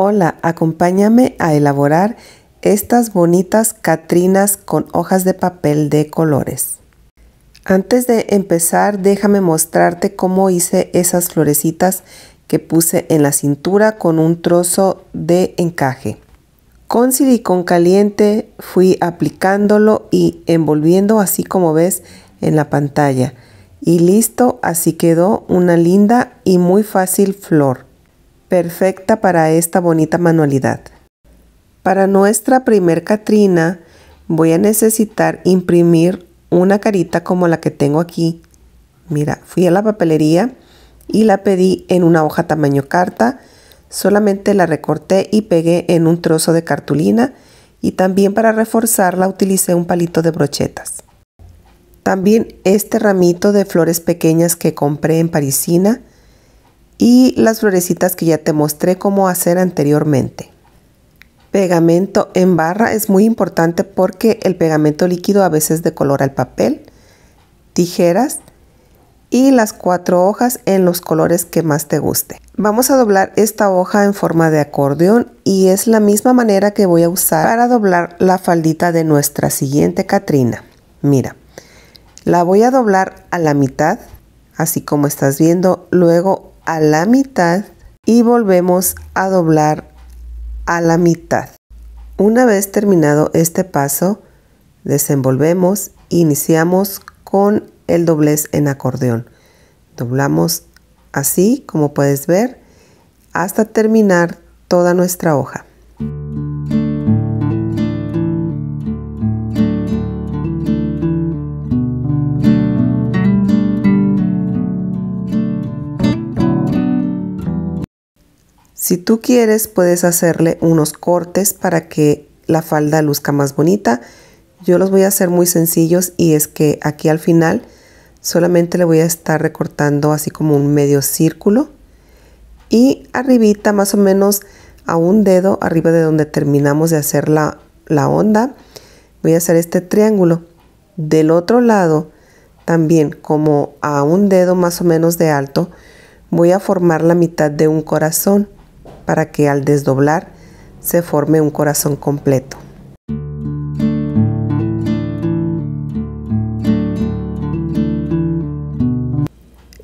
Hola, acompáñame a elaborar estas bonitas catrinas con hojas de papel de colores. Antes de empezar, déjame mostrarte cómo hice esas florecitas que puse en la cintura con un trozo de encaje. Con silicón caliente fui aplicándolo y envolviendo así como ves en la pantalla. Y listo, así quedó una linda y muy fácil flor perfecta para esta bonita manualidad. Para nuestra primer Catrina voy a necesitar imprimir una carita como la que tengo aquí. Mira, fui a la papelería y la pedí en una hoja tamaño carta. Solamente la recorté y pegué en un trozo de cartulina y también para reforzarla utilicé un palito de brochetas. También este ramito de flores pequeñas que compré en Parisina y las florecitas que ya te mostré cómo hacer anteriormente. Pegamento en barra es muy importante porque el pegamento líquido a veces decolora el papel. Tijeras y las cuatro hojas en los colores que más te guste. Vamos a doblar esta hoja en forma de acordeón y es la misma manera que voy a usar para doblar la faldita de nuestra siguiente Catrina. Mira, la voy a doblar a la mitad, así como estás viendo, luego a la mitad y volvemos a doblar a la mitad. Una vez terminado este paso, desenvolvemos, iniciamos con el doblez en acordeón. Doblamos así, como puedes ver, hasta terminar toda nuestra hoja. Si tú quieres, puedes hacerle unos cortes para que la falda luzca más bonita. Yo los voy a hacer muy sencillos y es que aquí al final solamente le voy a estar recortando así como un medio círculo. Y arribita más o menos a un dedo, arriba de donde terminamos de hacer la, la onda, voy a hacer este triángulo. Del otro lado, también como a un dedo más o menos de alto, voy a formar la mitad de un corazón para que al desdoblar se forme un corazón completo.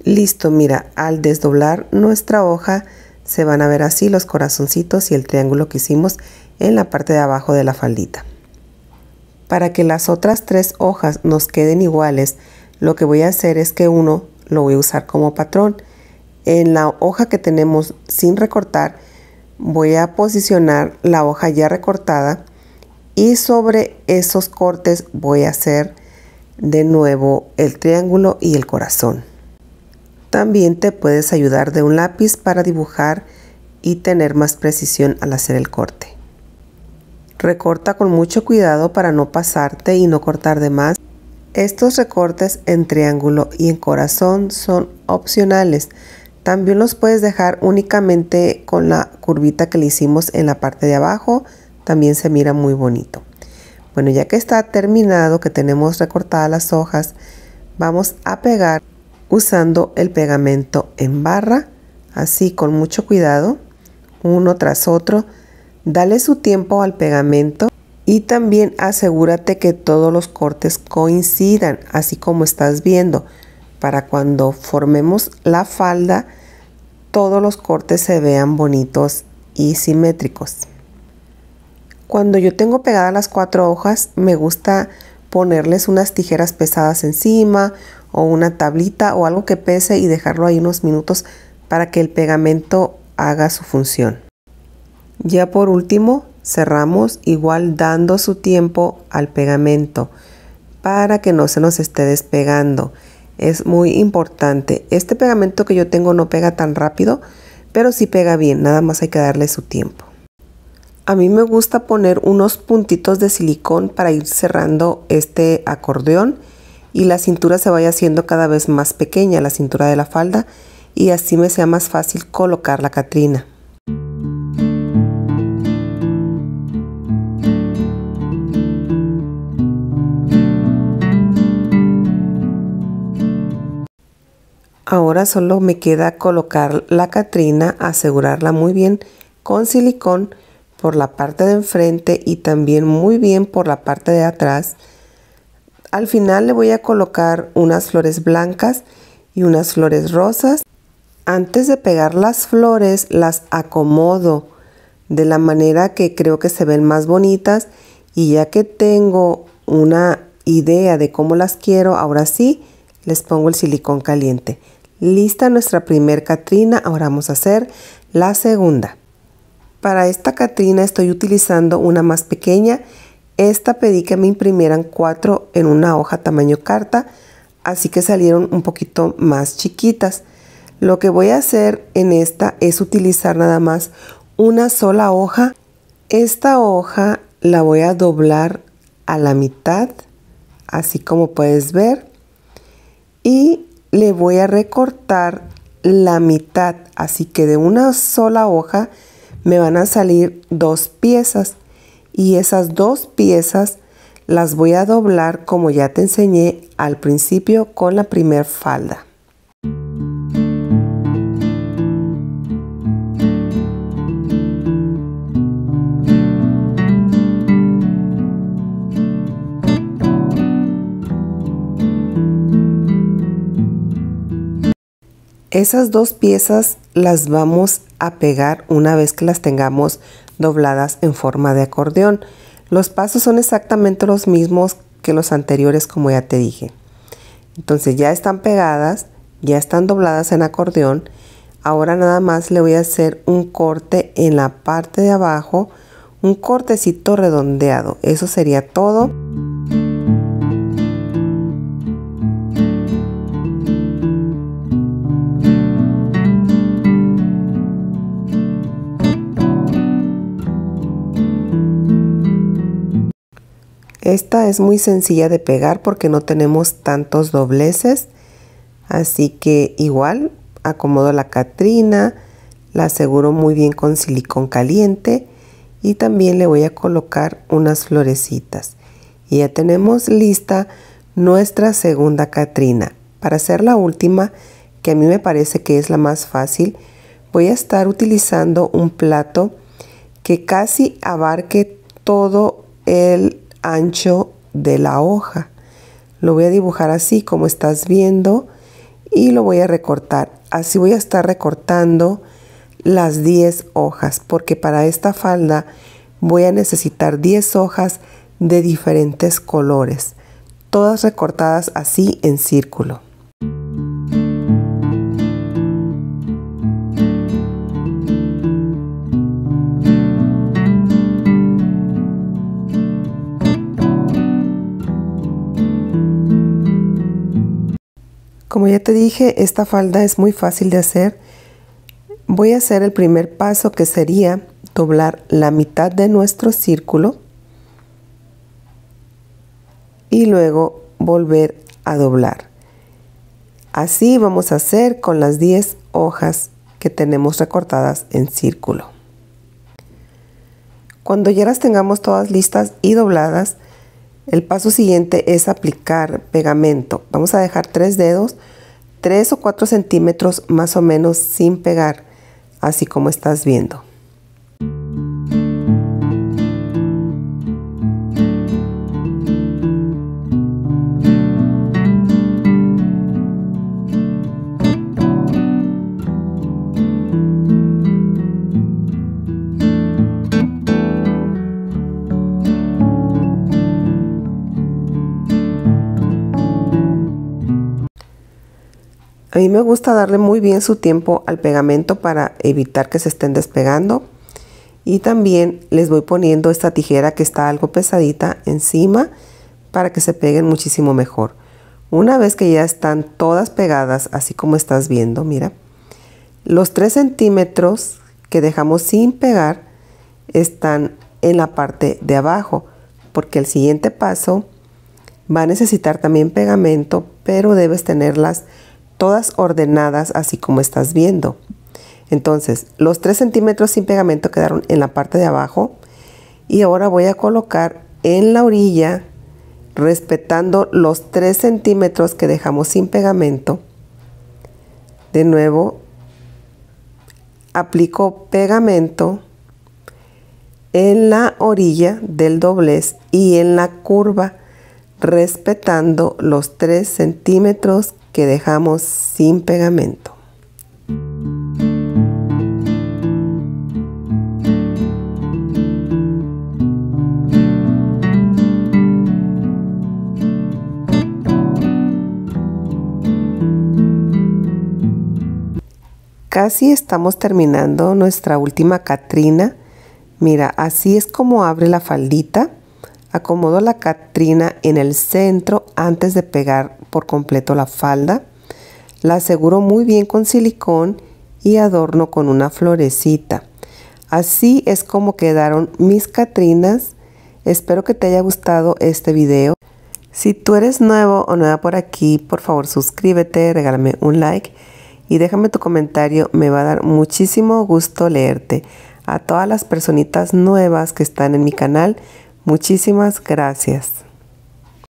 Listo, mira, al desdoblar nuestra hoja se van a ver así los corazoncitos y el triángulo que hicimos en la parte de abajo de la faldita. Para que las otras tres hojas nos queden iguales, lo que voy a hacer es que uno lo voy a usar como patrón. En la hoja que tenemos sin recortar, voy a posicionar la hoja ya recortada y sobre esos cortes voy a hacer de nuevo el triángulo y el corazón. También te puedes ayudar de un lápiz para dibujar y tener más precisión al hacer el corte. Recorta con mucho cuidado para no pasarte y no cortar de más. Estos recortes en triángulo y en corazón son opcionales, también los puedes dejar únicamente con la curvita que le hicimos en la parte de abajo. También se mira muy bonito. Bueno, ya que está terminado, que tenemos recortadas las hojas, vamos a pegar usando el pegamento en barra, así con mucho cuidado, uno tras otro. Dale su tiempo al pegamento y también asegúrate que todos los cortes coincidan, así como estás viendo para cuando formemos la falda todos los cortes se vean bonitos y simétricos. Cuando yo tengo pegadas las cuatro hojas me gusta ponerles unas tijeras pesadas encima o una tablita o algo que pese y dejarlo ahí unos minutos para que el pegamento haga su función. Ya por último cerramos igual dando su tiempo al pegamento para que no se nos esté despegando. Es muy importante. Este pegamento que yo tengo no pega tan rápido, pero sí pega bien, nada más hay que darle su tiempo. A mí me gusta poner unos puntitos de silicón para ir cerrando este acordeón y la cintura se vaya haciendo cada vez más pequeña, la cintura de la falda, y así me sea más fácil colocar la Catrina. Ahora solo me queda colocar la Catrina, asegurarla muy bien con silicón por la parte de enfrente y también muy bien por la parte de atrás. Al final le voy a colocar unas flores blancas y unas flores rosas. Antes de pegar las flores las acomodo de la manera que creo que se ven más bonitas y ya que tengo una idea de cómo las quiero, ahora sí les pongo el silicón caliente. Lista nuestra primer Catrina, ahora vamos a hacer la segunda. Para esta Catrina estoy utilizando una más pequeña. Esta pedí que me imprimieran cuatro en una hoja tamaño carta, así que salieron un poquito más chiquitas. Lo que voy a hacer en esta es utilizar nada más una sola hoja. Esta hoja la voy a doblar a la mitad, así como puedes ver. Y le voy a recortar la mitad, así que de una sola hoja me van a salir dos piezas y esas dos piezas las voy a doblar como ya te enseñé al principio con la primer falda. Esas dos piezas las vamos a pegar una vez que las tengamos dobladas en forma de acordeón. Los pasos son exactamente los mismos que los anteriores como ya te dije. Entonces ya están pegadas, ya están dobladas en acordeón. Ahora nada más le voy a hacer un corte en la parte de abajo, un cortecito redondeado. Eso sería todo. Esta es muy sencilla de pegar porque no tenemos tantos dobleces. Así que igual acomodo la Catrina, la aseguro muy bien con silicón caliente y también le voy a colocar unas florecitas. Y ya tenemos lista nuestra segunda Catrina. Para hacer la última, que a mí me parece que es la más fácil, voy a estar utilizando un plato que casi abarque todo el ancho de la hoja. Lo voy a dibujar así como estás viendo y lo voy a recortar. Así voy a estar recortando las 10 hojas porque para esta falda voy a necesitar 10 hojas de diferentes colores, todas recortadas así en círculo. Como ya te dije, esta falda es muy fácil de hacer. Voy a hacer el primer paso que sería doblar la mitad de nuestro círculo y luego volver a doblar. Así vamos a hacer con las 10 hojas que tenemos recortadas en círculo. Cuando ya las tengamos todas listas y dobladas, el paso siguiente es aplicar pegamento. Vamos a dejar tres dedos, tres o 4 centímetros más o menos sin pegar, así como estás viendo. A mí me gusta darle muy bien su tiempo al pegamento para evitar que se estén despegando. Y también les voy poniendo esta tijera que está algo pesadita encima para que se peguen muchísimo mejor. Una vez que ya están todas pegadas, así como estás viendo, mira, los 3 centímetros que dejamos sin pegar están en la parte de abajo, porque el siguiente paso va a necesitar también pegamento, pero debes tenerlas todas ordenadas así como estás viendo. Entonces, los 3 centímetros sin pegamento quedaron en la parte de abajo y ahora voy a colocar en la orilla, respetando los 3 centímetros que dejamos sin pegamento. De nuevo, aplico pegamento en la orilla del doblez y en la curva respetando los 3 centímetros que dejamos sin pegamento. Casi estamos terminando nuestra última Catrina. Mira, así es como abre la faldita Acomodo la catrina en el centro antes de pegar por completo la falda. La aseguro muy bien con silicón y adorno con una florecita. Así es como quedaron mis catrinas. Espero que te haya gustado este video. Si tú eres nuevo o nueva por aquí, por favor suscríbete, regálame un like y déjame tu comentario, me va a dar muchísimo gusto leerte. A todas las personitas nuevas que están en mi canal, Muchísimas gracias.